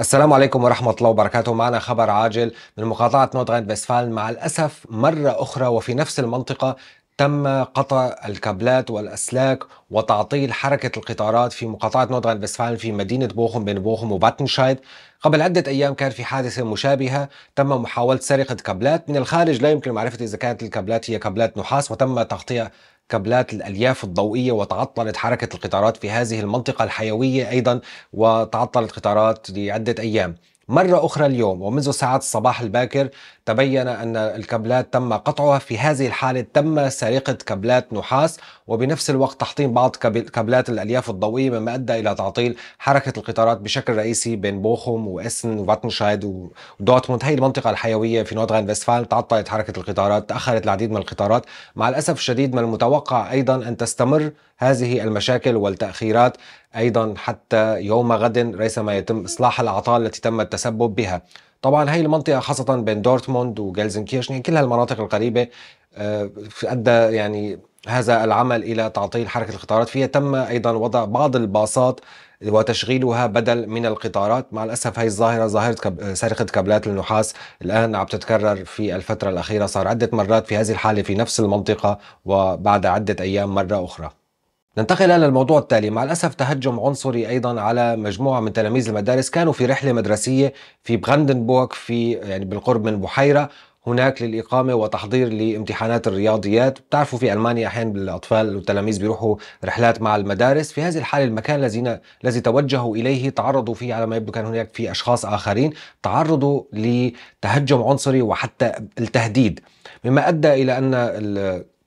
السلام عليكم ورحمة الله وبركاته معنا خبر عاجل من مقاطعة نوت غاند مع الأسف مرة أخرى وفي نفس المنطقة تم قطع الكابلات والأسلاك وتعطيل حركة القطارات في مقاطعة نوت غاند في مدينة بوخم بين بوخم وباتنشايد قبل عدة أيام كان في حادثة مشابهة تم محاولة سرقة كابلات من الخارج لا يمكن معرفة إذا كانت الكابلات هي كابلات نحاس وتم تغطية كابلات الألياف الضوئية وتعطلت حركة القطارات في هذه المنطقة الحيوية أيضا وتعطلت قطارات لعدة أيام مرة أخرى اليوم ومنذ ساعات الصباح الباكر تبين أن الكابلات تم قطعها في هذه الحالة تم سرقة كابلات نحاس وبنفس الوقت تحطيم بعض كابلات الألياف الضوئية مما أدى إلى تعطيل حركة القطارات بشكل رئيسي بين بوخم وإسن وباتنشايد ودورتموند هي المنطقة الحيوية في نوردغان وستفال تعطلت حركة القطارات تأخرت العديد من القطارات مع الأسف الشديد من المتوقع أيضا أن تستمر هذه المشاكل والتأخيرات أيضا حتى يوم غد ريثما يتم إصلاح الأعطال التي تم التسليم التسبب بها طبعا هي المنطقة خاصة بين دورتموند وجلزنكيرشن يعني كل هالمناطق القريبة آه، أدى يعني هذا العمل إلى تعطيل حركة القطارات فيها تم أيضا وضع بعض الباصات وتشغيلها بدل من القطارات مع الأسف هي الظاهرة ظاهرة كب... سرقة كابلات النحاس الآن عم تتكرر في الفترة الأخيرة صار عدة مرات في هذه الحالة في نفس المنطقة وبعد عدة أيام مرة أخرى ننتقل الى الموضوع التالي، مع الاسف تهجم عنصري ايضا على مجموعه من تلاميذ المدارس كانوا في رحله مدرسيه في براندنبورغ في يعني بالقرب من بحيره هناك للإقامة وتحضير لامتحانات الرياضيات بتعرفوا في ألمانيا أحيانا الأطفال والتلاميذ بيروحوا رحلات مع المدارس في هذه الحالة المكان الذين الذي توجهوا إليه تعرضوا فيه على ما يبدو كان هناك في أشخاص آخرين تعرضوا لتهجم عنصري وحتى التهديد مما أدى إلى أن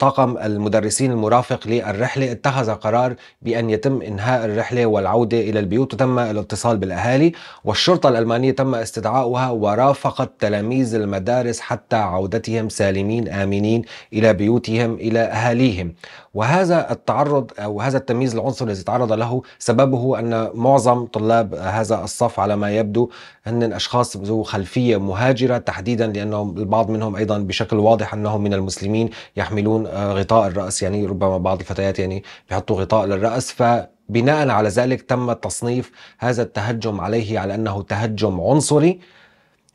طاقم المدرسين المرافق للرحلة اتخذ قرار بأن يتم إنهاء الرحلة والعودة إلى البيوت وتم الاتصال بالأهالي والشرطة الألمانية تم استدعاؤها ورافقت تلاميذ المدارس حتى عودتهم سالمين آمنين إلى بيوتهم إلى أهاليهم وهذا التعرض أو هذا التمييز العنصري الذي تعرض له سببه أن معظم طلاب هذا الصف على ما يبدو هن أشخاص ذو خلفية مهاجرة تحديدا لأنهم البعض منهم أيضا بشكل واضح أنهم من المسلمين يحملون غطاء الرأس يعني ربما بعض الفتيات يعني بيحطوا غطاء للرأس فبناء على ذلك تم تصنيف هذا التهجم عليه على أنه تهجم عنصري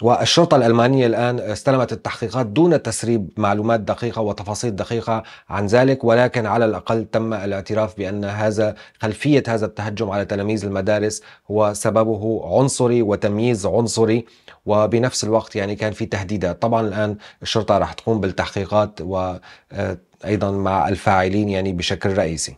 والشرطة الألمانية الآن استلمت التحقيقات دون تسريب معلومات دقيقة وتفاصيل دقيقة عن ذلك ولكن على الأقل تم الاعتراف بأن هذا خلفية هذا التهجم على تلاميذ المدارس هو سببه عنصري وتمييز عنصري وبنفس الوقت يعني كان في تهديدات طبعا الآن الشرطة راح تقوم بالتحقيقات وأيضا آه، مع الفاعلين يعني بشكل رئيسي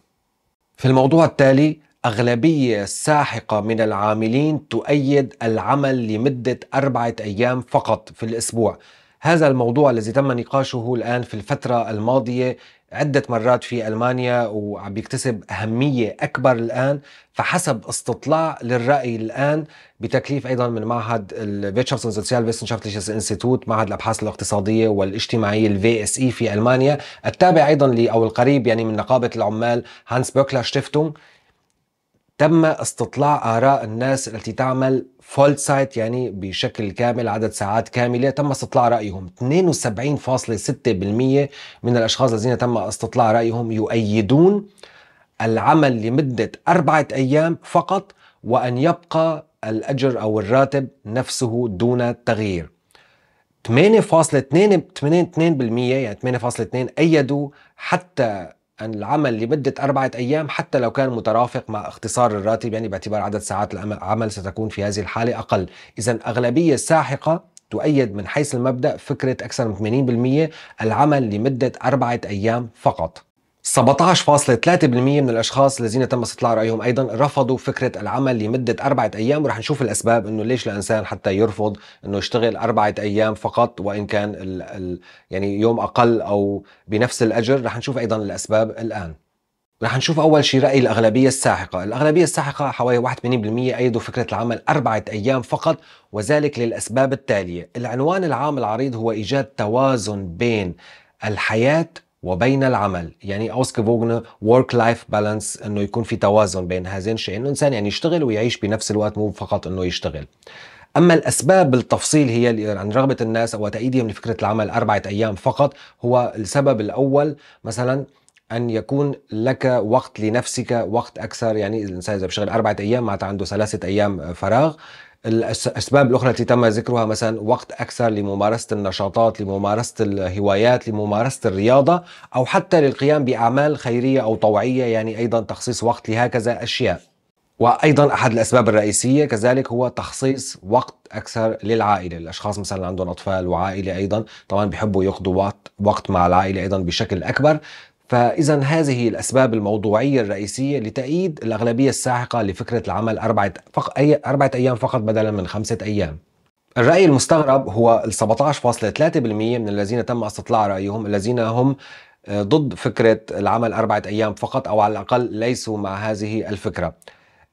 في الموضوع التالي أغلبية ساحقة من العاملين تؤيد العمل لمدة أربعة أيام فقط في الأسبوع هذا الموضوع الذي تم نقاشه الآن في الفترة الماضية عدة مرات في ألمانيا وعم بيكتسب أهمية أكبر الآن فحسب استطلاع للرأي الآن بتكليف أيضا من معهد الفيتشافسون سوسيال انستيتوت معهد الأبحاث الاقتصادية والاجتماعية الفي اس اي e في ألمانيا التابع أيضا أو القريب يعني من نقابة العمال هانس بوكلا شتيفتونج تم استطلاع آراء الناس التي تعمل فول سايت يعني بشكل كامل عدد ساعات كاملة تم استطلاع رأيهم 72.6% من الأشخاص الذين تم استطلاع رأيهم يؤيدون العمل لمدة أربعة أيام فقط وأن يبقى الأجر أو الراتب نفسه دون تغيير 8.2 يعني 8.2 أيدوا حتى العمل لمدة أربعة أيام حتى لو كان مترافق مع اختصار الراتب يعني باعتبار عدد ساعات العمل ستكون في هذه الحالة أقل إذا أغلبية ساحقة تؤيد من حيث المبدأ فكرة أكثر من 80% العمل لمدة أربعة أيام فقط 17.3% من الاشخاص الذين تم استطلاع رايهم ايضا رفضوا فكره العمل لمده اربعه ايام ورح نشوف الاسباب انه ليش الانسان حتى يرفض انه يشتغل اربعه ايام فقط وان كان الـ الـ يعني يوم اقل او بنفس الاجر رح نشوف ايضا الاسباب الان. رح نشوف أول شيء رأي الأغلبية الساحقة الأغلبية الساحقة حوالي 81% أيدوا فكرة العمل أربعة أيام فقط وذلك للأسباب التالية العنوان العام العريض هو إيجاد توازن بين الحياة وبين العمل يعني اوسك فوجن ورك لايف بالانس انه يكون في توازن بين هذين الشيئين الانسان يعني يشتغل ويعيش بنفس الوقت مو فقط انه يشتغل اما الاسباب بالتفصيل هي عن رغبه الناس او تأييدهم لفكره العمل اربعه ايام فقط هو السبب الاول مثلا أن يكون لك وقت لنفسك وقت أكثر يعني الإنسان إذا بيشتغل أربعة أيام معناتها عنده ثلاثة أيام فراغ الأسباب الأخرى التي تم ذكرها مثلا وقت أكثر لممارسة النشاطات لممارسة الهوايات لممارسة الرياضة أو حتى للقيام بأعمال خيرية أو طوعية يعني أيضا تخصيص وقت لهكذا أشياء وايضا احد الاسباب الرئيسيه كذلك هو تخصيص وقت اكثر للعائله، الاشخاص مثلا عندهم اطفال وعائله ايضا طبعا بيحبوا يقضوا وقت وقت مع العائله ايضا بشكل اكبر، فإذا هذه الأسباب الموضوعية الرئيسية لتأييد الأغلبية الساحقة لفكرة العمل أربعة, فق... أي... أربعة أيام فقط بدلا من خمسة أيام الرأي المستغرب هو ال 17.3% من الذين تم استطلاع رأيهم الذين هم آه، ضد فكرة العمل أربعة أيام فقط أو على الأقل ليسوا مع هذه الفكرة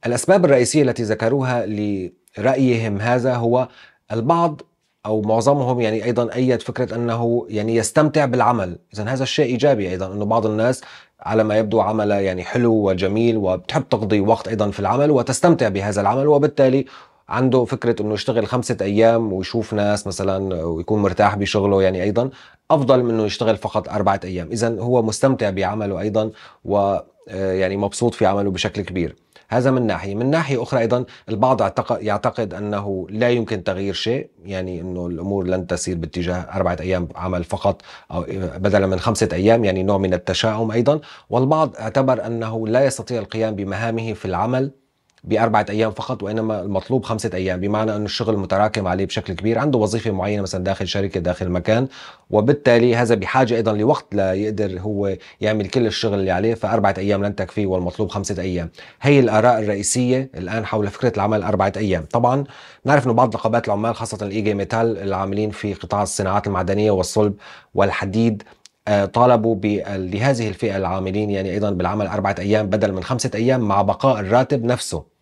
الأسباب الرئيسية التي ذكروها لرأيهم هذا هو البعض او معظمهم يعني ايضا ايد فكره انه يعني يستمتع بالعمل، اذا هذا الشيء ايجابي ايضا انه بعض الناس على ما يبدو عمل يعني حلو وجميل وبتحب تقضي وقت ايضا في العمل وتستمتع بهذا العمل وبالتالي عنده فكرة انه يشتغل خمسة ايام ويشوف ناس مثلا ويكون مرتاح بشغله يعني ايضا افضل من انه يشتغل فقط اربعة ايام اذا هو مستمتع بعمله ايضا و آه، يعني مبسوط في عمله بشكل كبير هذا من ناحية من ناحية أخرى أيضا البعض يعتقد أنه لا يمكن تغيير شيء يعني أنه الأمور لن تسير باتجاه أربعة أيام عمل فقط أو بدلا من خمسة أيام يعني نوع من التشاؤم أيضا والبعض اعتبر أنه لا يستطيع القيام بمهامه في العمل باربعه ايام فقط وانما المطلوب خمسه ايام بمعنى انه الشغل متراكم عليه بشكل كبير عنده وظيفه معينه مثلا داخل شركه داخل مكان وبالتالي هذا بحاجه ايضا لوقت ليقدر هو يعمل كل الشغل اللي عليه فاربعه ايام لن تكفي والمطلوب خمسه ايام هي الاراء الرئيسيه الان حول فكره العمل اربعه ايام طبعا نعرف انه بعض نقابات العمال خاصه الايجي ميتال e العاملين في قطاع الصناعات المعدنيه والصلب والحديد آه، طالبوا لهذه الفئة العاملين يعني أيضا بالعمل أربعة أيام بدل من خمسة أيام مع بقاء الراتب نفسه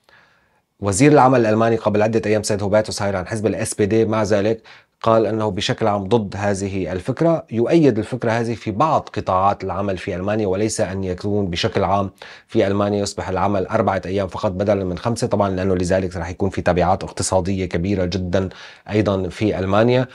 وزير العمل الالماني قبل عده ايام سيد هوبرتوس هاير عن حزب الاس بي دي مع ذلك قال انه بشكل عام ضد هذه الفكره، يؤيد الفكره هذه في بعض قطاعات العمل في المانيا وليس ان يكون بشكل عام في المانيا يصبح العمل اربعه ايام فقط بدلا من خمسه، طبعا لانه لذلك راح يكون في تبعات اقتصاديه كبيره جدا ايضا في المانيا.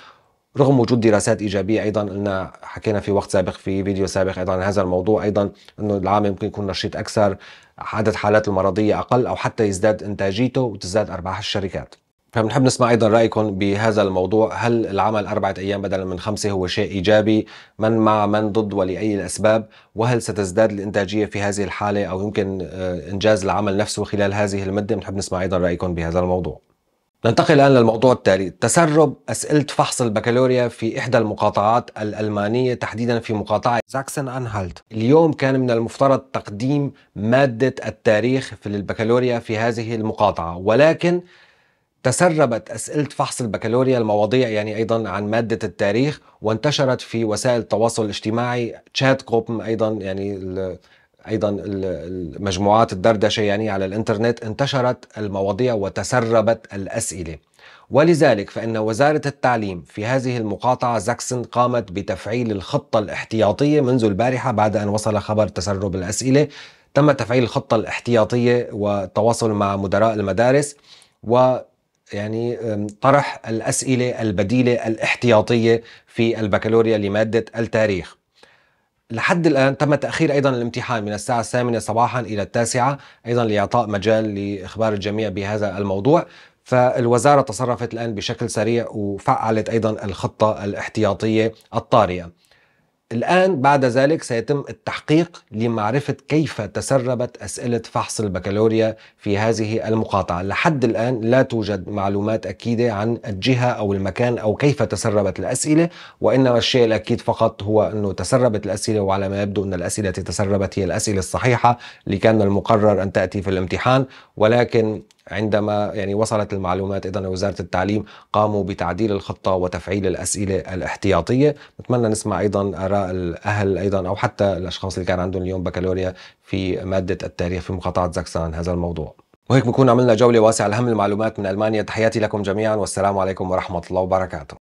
رغم وجود دراسات ايجابيه ايضا ان حكينا في وقت سابق في فيديو سابق ايضا عن هذا الموضوع ايضا انه العام يمكن يكون نشيط اكثر عدد حالات المرضية أقل أو حتى يزداد إنتاجيته وتزداد أرباح الشركات فبنحب نسمع ايضا رايكم بهذا الموضوع هل العمل اربعه ايام بدلا من خمسه هو شيء ايجابي من مع من ضد ولاي الاسباب وهل ستزداد الانتاجيه في هذه الحاله او يمكن آه، انجاز العمل نفسه خلال هذه المده بنحب نسمع ايضا رايكم بهذا الموضوع ننتقل الآن للموضوع التالي تسرب أسئلة فحص البكالوريا في إحدى المقاطعات الألمانية تحديدا في مقاطعة زاكسن أنهالت اليوم كان من المفترض تقديم مادة التاريخ في البكالوريا في هذه المقاطعة ولكن تسربت أسئلة فحص البكالوريا المواضيع يعني أيضا عن مادة التاريخ وانتشرت في وسائل التواصل الاجتماعي تشات كوبن أيضا يعني ايضا مجموعات الدردشه يعني على الانترنت انتشرت المواضيع وتسربت الاسئله ولذلك فان وزاره التعليم في هذه المقاطعه زاكسن قامت بتفعيل الخطه الاحتياطيه منذ البارحه بعد ان وصل خبر تسرب الاسئله تم تفعيل الخطه الاحتياطيه والتواصل مع مدراء المدارس و يعني طرح الاسئله البديله الاحتياطيه في البكالوريا لماده التاريخ لحد الآن تم تأخير أيضا الامتحان من الساعة الثامنة صباحا إلى التاسعة أيضا لإعطاء مجال لإخبار الجميع بهذا الموضوع فالوزارة تصرفت الآن بشكل سريع وفعلت أيضا الخطة الاحتياطية الطارئة الآن بعد ذلك سيتم التحقيق لمعرفة كيف تسربت أسئلة فحص البكالوريا في هذه المقاطعة لحد الآن لا توجد معلومات أكيدة عن الجهة أو المكان أو كيف تسربت الأسئلة وإنما الشيء الأكيد فقط هو أنه تسربت الأسئلة وعلى ما يبدو أن الأسئلة التي تسربت هي الأسئلة الصحيحة لكان المقرر أن تأتي في الامتحان ولكن عندما يعني وصلت المعلومات ايضا لوزاره التعليم قاموا بتعديل الخطه وتفعيل الاسئله الاحتياطيه نتمنى نسمع ايضا اراء الاهل ايضا او حتى الاشخاص اللي كان عندهم اليوم بكالوريا في ماده التاريخ في مقاطعه زكسان عن هذا الموضوع وهيك بكون عملنا جوله واسعه لهم المعلومات من المانيا تحياتي لكم جميعا والسلام عليكم ورحمه الله وبركاته